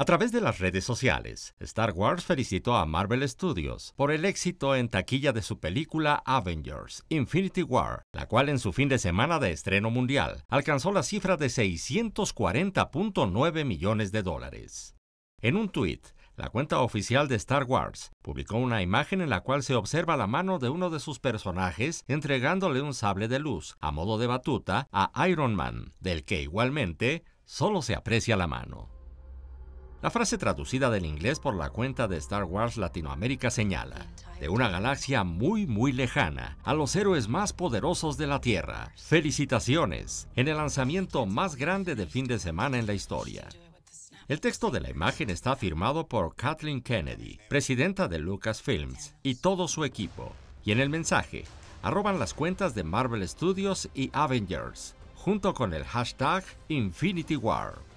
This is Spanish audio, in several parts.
A través de las redes sociales, Star Wars felicitó a Marvel Studios por el éxito en taquilla de su película Avengers Infinity War, la cual en su fin de semana de estreno mundial alcanzó la cifra de 640.9 millones de dólares. En un tuit, la cuenta oficial de Star Wars publicó una imagen en la cual se observa la mano de uno de sus personajes entregándole un sable de luz a modo de batuta a Iron Man, del que igualmente solo se aprecia la mano. La frase traducida del inglés por la cuenta de Star Wars Latinoamérica señala, de una galaxia muy muy lejana, a los héroes más poderosos de la Tierra. Felicitaciones, en el lanzamiento más grande de fin de semana en la historia. El texto de la imagen está firmado por Kathleen Kennedy, presidenta de Lucasfilms, y todo su equipo. Y en el mensaje, arroban las cuentas de Marvel Studios y Avengers, junto con el hashtag Infinity War.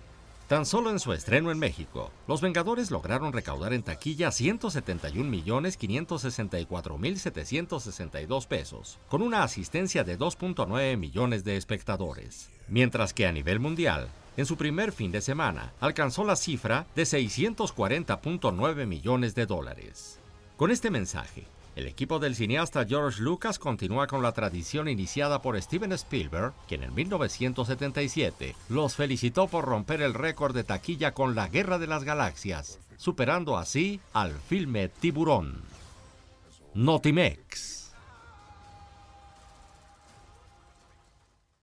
Tan solo en su estreno en México, Los Vengadores lograron recaudar en taquilla 171.564.762 pesos, con una asistencia de 2.9 millones de espectadores, mientras que a nivel mundial, en su primer fin de semana, alcanzó la cifra de 640.9 millones de dólares. Con este mensaje, el equipo del cineasta George Lucas continúa con la tradición iniciada por Steven Spielberg, quien en 1977 los felicitó por romper el récord de taquilla con La Guerra de las Galaxias, superando así al filme Tiburón. Notimex.